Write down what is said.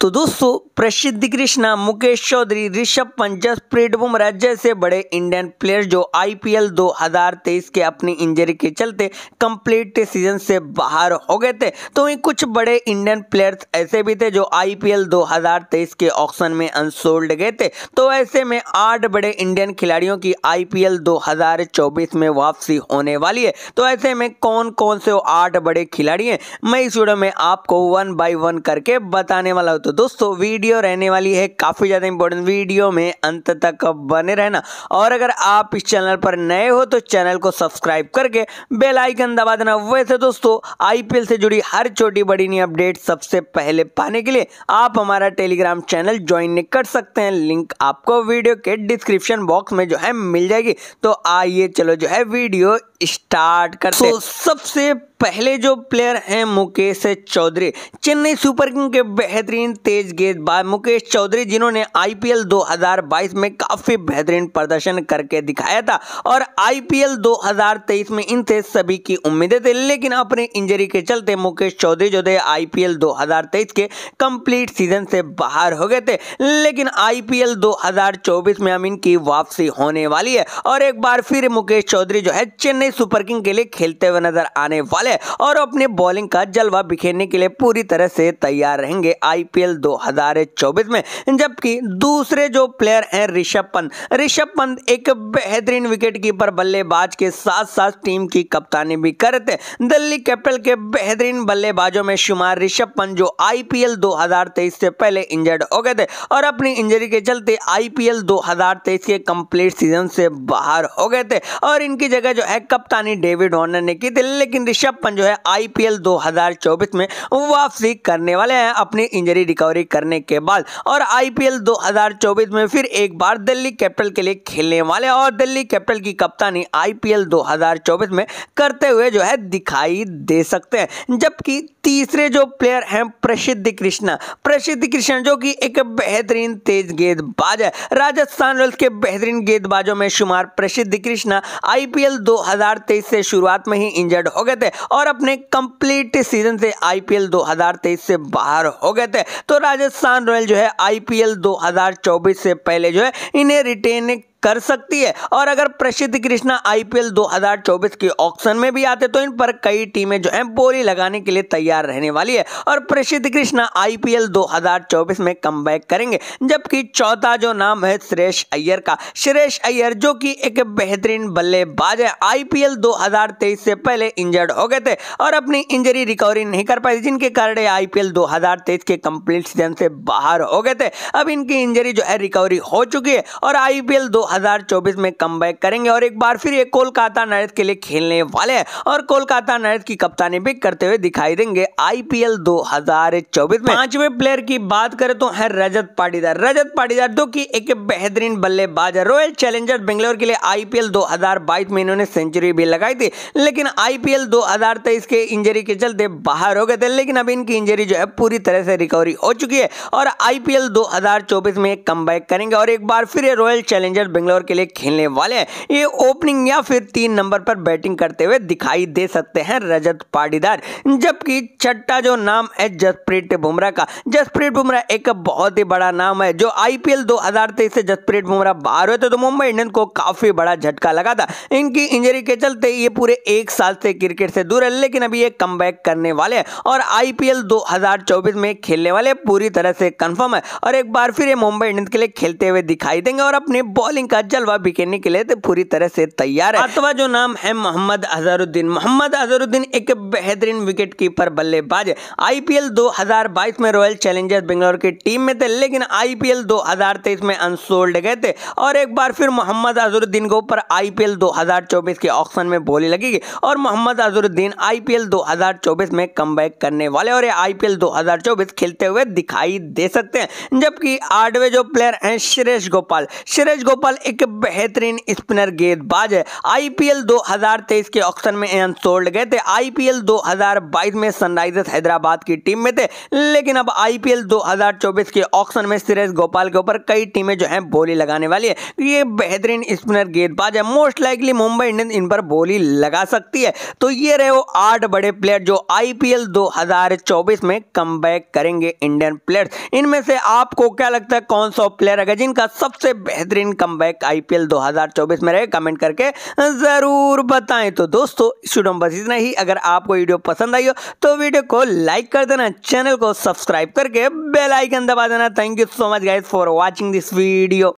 तो दोस्तों प्रसिद्ध कृष्णा मुकेश चौधरी ऋषभ पंत जसप्रीत बुमराह जैसे बड़े इंडियन प्लेयर जो आईपीएल 2023 के अपनी इंजरी के चलते कंप्लीट सीजन से बाहर हो गए थे तो वहीं कुछ बड़े इंडियन प्लेयर्स ऐसे भी थे जो आईपीएल 2023 के ऑक्शन में अनसोल्ड गए थे तो ऐसे में आठ बड़े इंडियन खिलाड़ियों की आई 2024 में वापसी होने वाली है तो ऐसे में कौन कौन से आठ बड़े खिलाड़ी हैं मैं इस वीडियो में आपको वन बाई वन करके बताने वाला हूँ तो तो दोस्तों वीडियो रहने वाली है काफ़ी ज़्यादा इंपॉर्टेंट वीडियो में अंत तक बने रहना और अगर आप इस चैनल पर नए हो तो चैनल को सब्सक्राइब करके बेल आइकन दबा देना वैसे दोस्तों आईपीएल से जुड़ी हर छोटी बड़ी नई अपडेट सबसे पहले पाने के लिए आप हमारा टेलीग्राम चैनल ज्वाइन कर सकते हैं लिंक आपको वीडियो के डिस्क्रिप्शन बॉक्स में जो है मिल जाएगी तो आइए चलो जो है वीडियो स्टार्ट कर तो सबसे पहले जो प्लेयर हैं मुकेश चौधरी चेन्नई सुपर किंग के बेहतरीन तेज गेंदबाज मुकेश चौधरी जिन्होंने आईपीएल 2022 में काफ़ी बेहतरीन प्रदर्शन करके दिखाया था और आईपीएल 2023 में इनसे सभी की उम्मीदें थी लेकिन अपनी इंजरी के चलते मुकेश चौधरी जो थे आईपीएल 2023 के कंप्लीट सीजन से बाहर हो गए थे लेकिन आई 2024 में हम इनकी वापसी होने वाली है और एक बार फिर मुकेश चौधरी जो है चेन्नई सुपर किंग के लिए खेलते हुए नजर आने वाले है और अपने बॉलिंग का जलवा बिखेरने के लिए पूरी तरह से तैयार रहेंगे आईपीएल 2024 में जबकि दूसरे जो प्लेयर हैं ऋषभ पंत ऋषभ पंत एक बेहतरीन विकेट कीपर बल्लेबाज के साथ साथ टीम की कप्तानी भी करते दिल्ली कैपिटल के बेहतरीन बल्लेबाजों में शुमार ऋषभ पंत जो आईपीएल 2023 से पहले इंजर्ड हो गए थे और अपनी इंजरी के चलते आईपीएल 2023 के कंप्लीट सीजन से बाहर हो गए थे और इनकी जगह जो है कप्तानी डेविड वार्नर ने की थी लेकिन ऋषभ अपन जो है आईपीएल 2024 में वापसी करने वाले हैं अपनी इंजरी रिकवरी करने के बाद और आईपीएल 2024 में फिर एक बार दिल्ली कैपिटल के लिए खेलने वाले और दिल्ली कैपिटल की कप्तानी आईपीएल 2024 में करते हुए जो है दिखाई दे सकते हैं जबकि तीसरे जो प्लेयर हैं प्रसिद्ध कृष्णा प्रसिद्ध कृष्णा जो कि एक बेहतरीन तेज गेंदबाज है राजस्थान रॉयल्स के बेहतरीन गेंदबाजों में शुमार प्रसिद्ध कृष्णा आईपीएल 2023 से शुरुआत में ही इंजर्ड हो गए थे और अपने कंप्लीट सीजन से आईपीएल 2023 से बाहर हो गए थे तो राजस्थान रॉयल जो है आईपीएल 2024 से पहले जो है इन्हें रिटेन कर सकती है और अगर प्रसिद्ध कृष्णा आईपीएल 2024 के ऑक्शन में भी आते तो इन पर कई टीमें जो हैं बोली लगाने के लिए तैयार रहने वाली है और प्रसिद्ध कृष्णा आईपीएल 2024 में कम करेंगे जबकि चौथा जो नाम है श्रेष अय्यर का श्रेष अय्यर जो कि एक बेहतरीन बल्लेबाज है आईपीएल 2023 से पहले इंजर्ड हो गए थे और अपनी इंजरी रिकवरी नहीं कर पाए जिनके कारण आईपीएल 2023 के कंप्लीट सीजन से बाहर हो गए थे अब इनकी इंजरी जो है रिकवरी हो चुकी है और आईपीएल दो 2024 में कम करेंगे और एक बार फिर ये कोलकाता नाइट के लिए खेलने वाले हैं और कोलकाता नाइट की कप्तानी भी करते हुए दिखाई देंगे आईपीएल 2024 में पांचवे प्लेयर की बात करें तो है रजत पाटीदार रजत पाटीदार जो की एक बेहतरीन बल्लेबाज है रॉयल चैलेंजर बेंगलोर के लिए आईपीएल दो में इन्होंने सेंचुरी भी लगाई थी लेकिन आईपीएल दो के इंजरी के चलते बाहर हो गए थे लेकिन अब इनकी इंजरी जो है पूरी तरह से रिकवरी हो चुकी है और आईपीएल 2024 में कम करेंगे और एक बार फिर रॉयल चैलेंजर्स बेंगलोर के लिए खेलने वाले हैं ये ओपनिंग या फिर तीन नंबर पर बैटिंग करते हुए दिखाई दे सकते हैं रजत पाटीदार जबकि छठा जो नाम है जसप्रीत बुमराह का जसप्रीत बुमराह एक बहुत ही बड़ा नाम है जो आईपीएल 2023 से जसप्रीत बुमराह बाहर हुए थे तो मुंबई इंडियंस को काफी बड़ा झटका लगा था इनकी इंजरी के चलते ये पूरे एक साल से क्रिकेट से दूर है लेकिन अभी ये कम करने वाले हैं और आईपीएल 2024 में खेलने वाले पूरी तरह से कंफर्म है और एक बार फिर ये मुंबई इंडियंस के लिए खेलते हुए दिखाई देंगे और अपने बॉलिंग का जलवा बिकेने के लिए तो पूरी तरह से तैयार है अथवा जो नाम है मोहम्मद अजहरुद्दीन मोहम्मद अजहरुद्दीन एक बेहतरीन विकेट कीपर बल्लेबाज है आईपीएल 2022 में रॉयल चैलेंजर्स बेंगलोर की टीम में थे लेकिन आईपीएल 2023 में अनसोल्ड गए थे और एक बार फिर मोहम्मद अजहरुद्दीन के ऊपर आईपीएल 2024 के ऑक्शन में बोली लगेगी और मोहम्मद अजहरुद्दीन आईपीएल 2024 में कम करने वाले और ये आईपीएल 2024 खेलते हुए दिखाई दे सकते हैं जबकि आठवें जो प्लेयर हैं श्रेष गोपाल श्रेष गोपाल एक बेहतरीन स्पिनर गेंदबाज है आईपीएल 2023 के ऑक्शन में एन सोल्ड गए थे आईपीएल 2022 में सनराइजर्स हैदराबाद की टीम में थे लेकिन अब आईपीएल 2024 के ऑक्शन में सुरेश गोपाल के ऊपर कई टीमें जो हैं बोली लगाने वाली है ये बेहतरीन स्पिनर गेंदबाज है मोस्ट लाइकली मुंबई इंडियंस इन पर बोली लगा सकती है तो ये रहे वो आठ बड़े प्लेयर जो आईपीएल 2024 में कम करेंगे इंडियन प्लेयर्स इनमें से आपको क्या लगता है कौन सा प्लेयर है जिनका सबसे बेहतरीन कम बैक आईपीएल 2024 में रहे कमेंट करके ज़रूर बताएं तो दोस्तों स्टूडियो में बस इतना ही अगर आपको वीडियो पसंद आई हो तो वीडियो को लाइक कर देना चैनल को सब्सक्राइब करके बेलाइकन दबा देना thank you so much guys for watching this video